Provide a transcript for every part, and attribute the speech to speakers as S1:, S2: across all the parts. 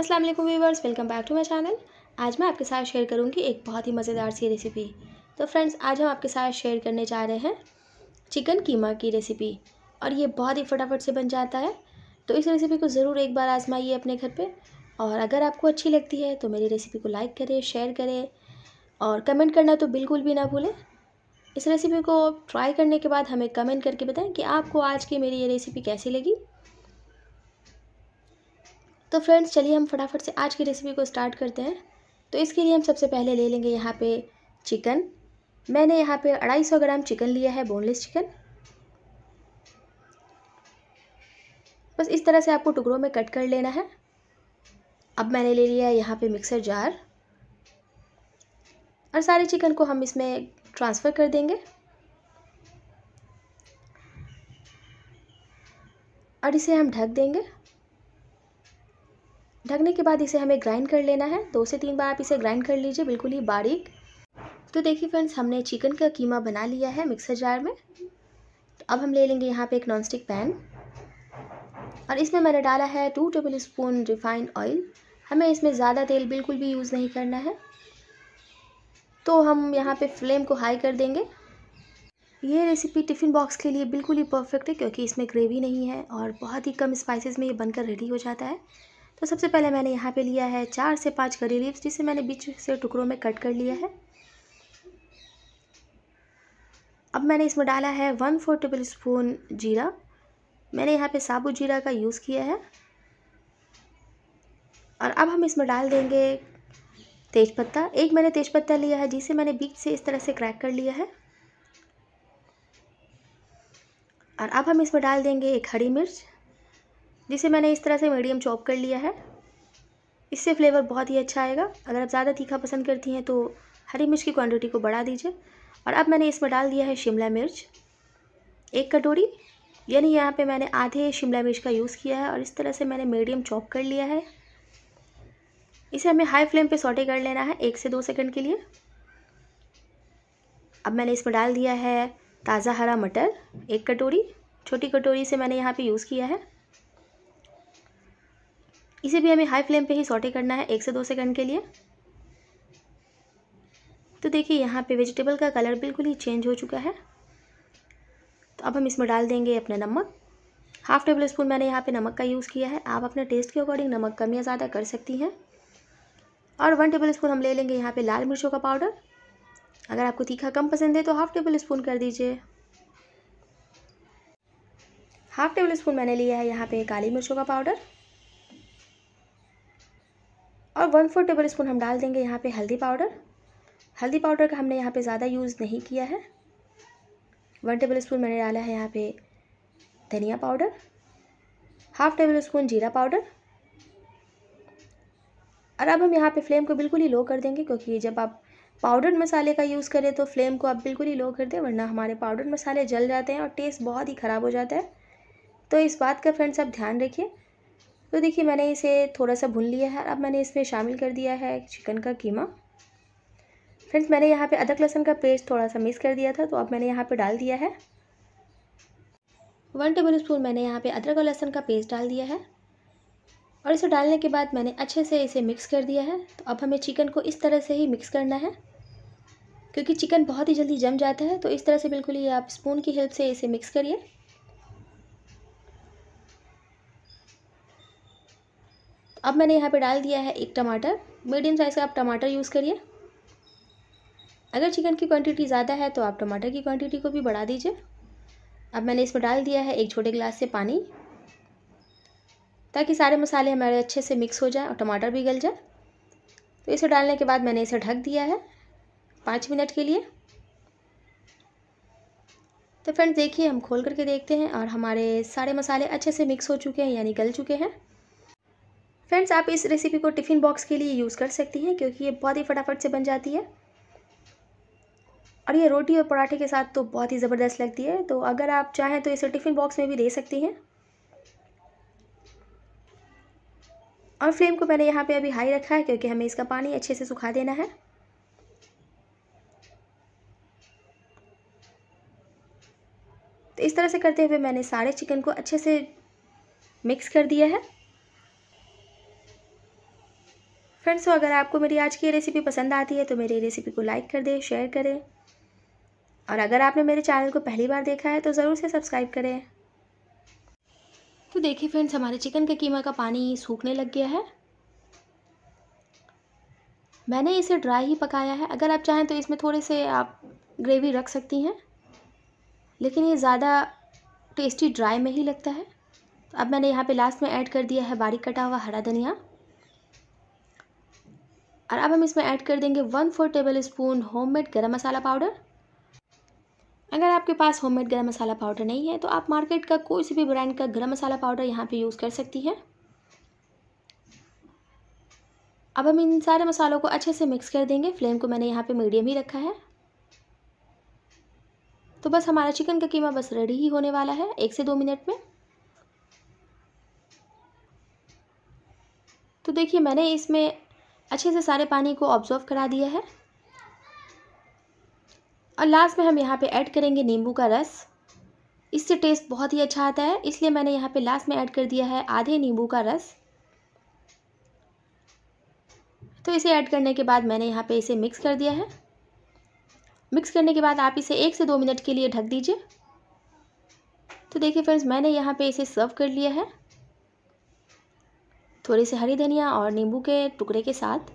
S1: Aslam viewers welcome back to my channel आज मैं आपके साथ शेयर करूंगी एक बहुत ही मज़ेदार सी रेसिपी तो फ्रेंड्स आज हम आपके साथ शेयर करने जा रहे हैं चिकन कीमा की रेसिपी और ये बहुत ही फटाफट से बन जाता है तो इस रेसिपी को ज़रूर एक बार आजमाइए अपने घर पर और अगर आपको अच्छी लगती है तो मेरी रेसिपी को लाइक करें शेयर करें और कमेंट करना तो बिल्कुल भी ना भूलें इस रेसिपी को ट्राई करने के बाद हमें कमेंट करके बताएँ कि आपको आज की मेरी ये रेसिपी कैसी लगी तो फ्रेंड्स चलिए हम फटाफट से आज की रेसिपी को स्टार्ट करते हैं तो इसके लिए हम सबसे पहले ले लेंगे यहाँ पे चिकन मैंने यहाँ पे अढ़ाई सौ ग्राम चिकन लिया है बोनलेस चिकन बस इस तरह से आपको टुकड़ों में कट कर लेना है अब मैंने ले लिया है यहाँ पर मिक्सर जार और सारे चिकन को हम इसमें ट्रांसफ़र कर देंगे और इसे हम ढक देंगे ढकने के बाद इसे हमें ग्राइंड कर लेना है दो से तीन बार आप इसे ग्राइंड कर लीजिए बिल्कुल ही बारीक तो देखिए फ्रेंड्स हमने चिकन का कीमा बना लिया है मिक्सर जार में तो अब हम ले लेंगे यहाँ पे एक नॉनस्टिक पैन और इसमें मैंने डाला है two tablespoon refined oil हमें इसमें ज़्यादा तेल बिल्कुल भी यूज़ नहीं करना है तो हम यहाँ पे फ्लेम को हाई कर देंगे ये रेसिपी टिफ़िन बॉक्स के लिए बिल्कुल ही परफेक्ट है क्योंकि इसमें ग्रेवी नहीं है और बहुत ही कम स्पाइसेस में ये बनकर रेडी हो जाता है तो सबसे पहले मैंने यहाँ पे लिया है चार से पाँच करी लीव्स जिसे मैंने बीच से टुकड़ों में कट कर लिया है अब मैंने इसमें डाला है वन फोर टेबल स्पून जीरा मैंने यहाँ पे साबुत जीरा का यूज़ किया है और अब हम इसमें डाल देंगे तेज़पत्ता एक मैंने तेज़पत्ता लिया है जिसे मैंने बीच से इस तरह से क्रैक कर लिया है और अब हम इसमें डाल देंगे एक हरी मिर्च जिसे मैंने इस तरह से मीडियम चॉप कर लिया है इससे फ्लेवर बहुत ही अच्छा आएगा अगर आप ज़्यादा तीखा पसंद करती हैं तो हरी मिर्च की क्वांटिटी को बढ़ा दीजिए और अब मैंने इसमें डाल दिया है शिमला मिर्च एक कटोरी यानी यहाँ पे मैंने आधे शिमला मिर्च का यूज़ किया है और इस तरह से मैंने मीडियम चॉप कर लिया है इसे हमें हाई फ्लेम पे सोटे कर लेना है एक से दो सेकंड के लिए अब मैंने इसमें डाल दिया है ताज़ा हरा मटर एक कटोरी छोटी कटोरी से मैंने यहाँ पे यूज़ किया है इसे भी हमें हाई फ्लेम पे ही सॉटे करना है एक से दो सेकंड के लिए तो देखिए यहाँ पे वेजिटेबल का कलर बिल्कुल ही चेंज हो चुका है तो अब हम इसमें डाल देंगे अपना नमक हाफ़ टेबल स्पून मैंने यहाँ पे नमक का यूज़ किया है आप अपने टेस्ट के अकॉर्डिंग नमक कम या ज़्यादा कर सकती हैं और वन टेबल स्पून हम ले लेंगे यहाँ पे लाल मिर्चों का पाउडर अगर आपको तीखा कम पसंद है तो हाफ़ टेबल स्पून कर दीजिए हाफ़ टेबल स्पून मैंने लिया है यहाँ पे काली मिर्चों का पाउडर और वन फोर टेबल स्पून हम डाल देंगे यहाँ पे हल्दी पाउडर हल्दी पाउडर का हमने यहाँ पे ज़्यादा यूज़ नहीं किया है वन टेबल स्पून मैंने डाला है यहाँ पे धनिया पाउडर हाफ टेबल स्पून जीरा पाउडर और अब हम यहाँ पे फ्लेम को बिल्कुल ही लो कर देंगे क्योंकि जब आप पाउडर मसाले का यूज़ करें तो फ्लेम को आप बिल्कुल ही लो कर दें वरना हमारे पाउडर मसाले जल जाते हैं और टेस्ट बहुत ही ख़राब हो जाता है तो इस बात का फ्रेंड्स आप ध्यान रखिए तो देखिए मैंने इसे थोड़ा सा भून लिया है अब मैंने इसमें शामिल कर दिया है चिकन का कीमा फ्रेंड्स मैंने यहाँ पे अदरक लहसन का पेस्ट थोड़ा सा मिक्स कर दिया था तो अब मैंने यहाँ पे डाल दिया है वन टेबल स्पून मैंने यहाँ पे अदरक और लहसन का पेस्ट डाल दिया है और इसे डालने के बाद मैंने अच्छे से इसे मिक्स कर दिया है तो अब हमें चिकन को इस तरह से ही मिक्स करना है क्योंकि चिकन बहुत ही जल्दी जम जाता है तो इस तरह से बिल्कुल ही आप स्पून की हेल्प से इसे मिक्स करिए अब मैंने यहाँ पे डाल दिया है एक टमाटर मीडियम साइज़ का आप टमाटर यूज़ करिए अगर चिकन की क्वांटिटी ज़्यादा है तो आप टमाटर की क्वांटिटी को भी बढ़ा दीजिए अब मैंने इसमें डाल दिया है एक छोटे गिलास से पानी ताकि सारे मसाले हमारे अच्छे से मिक्स हो जाए और टमाटर भी गल जाए तो इसे डालने के बाद मैंने इसे ढक दिया है पाँच मिनट के लिए तो फ्रेंड्स देखिए हम खोल करके देखते हैं और हमारे सारे मसाले अच्छे से मिक्स हो चुके हैं यानी गल चुके हैं फ्रेंड्स आप इस रेसिपी को टिफ़िन बॉक्स के लिए यूज़ कर सकती हैं क्योंकि ये बहुत ही फटाफट से बन जाती है और ये रोटी और पराठे के साथ तो बहुत ही ज़बरदस्त लगती है तो अगर आप चाहें तो इसे टिफ़िन बॉक्स में भी दे सकती हैं और फ्लेम को मैंने यहाँ पे अभी हाई रखा है क्योंकि हमें इसका पानी अच्छे से सुखा देना है तो इस तरह से करते हुए मैंने सारे चिकन को अच्छे से मिक्स कर दिया है फ्रेंड्स तो अगर आपको मेरी आज की रेसिपी पसंद आती है तो मेरी रेसिपी को लाइक कर दें शेयर करें और अगर आपने मेरे चैनल को पहली बार देखा है तो ज़रूर से सब्सक्राइब करें तो देखिए फ्रेंड्स हमारे चिकन के कीमा का पानी सूखने लग गया है मैंने इसे ड्राई ही पकाया है अगर आप चाहें तो इसमें थोड़े से आप ग्रेवी रख सकती हैं लेकिन ये ज़्यादा टेस्टी ड्राई में ही लगता है अब मैंने यहाँ पे लास्ट में ऐड कर दिया है बारीक कटा हुआ हरा धनिया और अब हम इसमें ऐड कर देंगे one four tablespoon homemade garam masala powder अगर आपके पास होममेड गरम मसाला पाउडर नहीं है तो आप मार्केट का कोई सी भी ब्रांड का गरम मसाला पाउडर यहाँ पे यूज़ कर सकती है अब हम इन सारे मसालों को अच्छे से मिक्स कर देंगे फ्लेम को मैंने यहाँ पे मीडियम ही रखा है तो बस हमारा चिकन का कीमा बस रेडी ही होने वाला है एक से दो मिनट में तो देखिए मैंने इसमें अच्छे से सारे पानी को ऑब्जॉर्व करा दिया है और लास्ट में हम यहाँ पे ऐड करेंगे नींबू का रस इससे टेस्ट बहुत ही अच्छा आता है इसलिए मैंने यहाँ पे लास्ट में ऐड कर दिया है आधे नींबू का रस तो इसे ऐड करने के बाद मैंने यहाँ पे इसे मिक्स कर दिया है मिक्स करने के बाद आप इसे एक से दो मिनट के लिए ढक दीजिए तो देखिए फ्रेंड्स मैंने यहाँ पे इसे सर्व कर लिया है थोड़ी सी हरी धनिया और नींबू के टुकड़े के साथ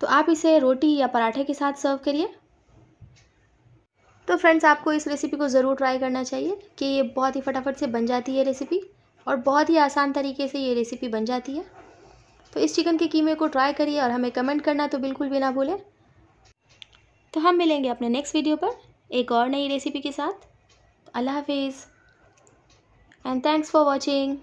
S1: तो आप इसे रोटी या पराठे के साथ सर्व करिए तो फ्रेंड्स आपको इस रेसिपी को ज़रूर ट्राई करना चाहिए कि ये बहुत ही फटाफट से बन जाती है रेसिपी और बहुत ही आसान तरीके से ये रेसिपी बन जाती है तो इस चिकन के कीमे को ट्राई करिए और हमें कमेंट करना तो बिल्कुल भी ना भूलें तो हम मिलेंगे अपने नेक्स्ट वीडियो पर एक और नई रेसिपी के साथ अल्लाह हाफिज़ एंड थैंक्स फॉर वॉचिंग